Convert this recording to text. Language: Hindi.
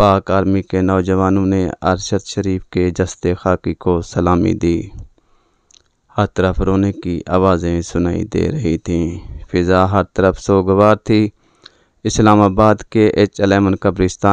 पाक आर्मी के नौजवानों ने अरशद शरीफ के जस्ते खाकी को सलामी दी हर तरफ रोने की आवाज़ें सुनाई दे रही थीं फिज़ा हर तरफ सोगवार थी इस्लामाबाद के एच एलेमन कब्रिस्तान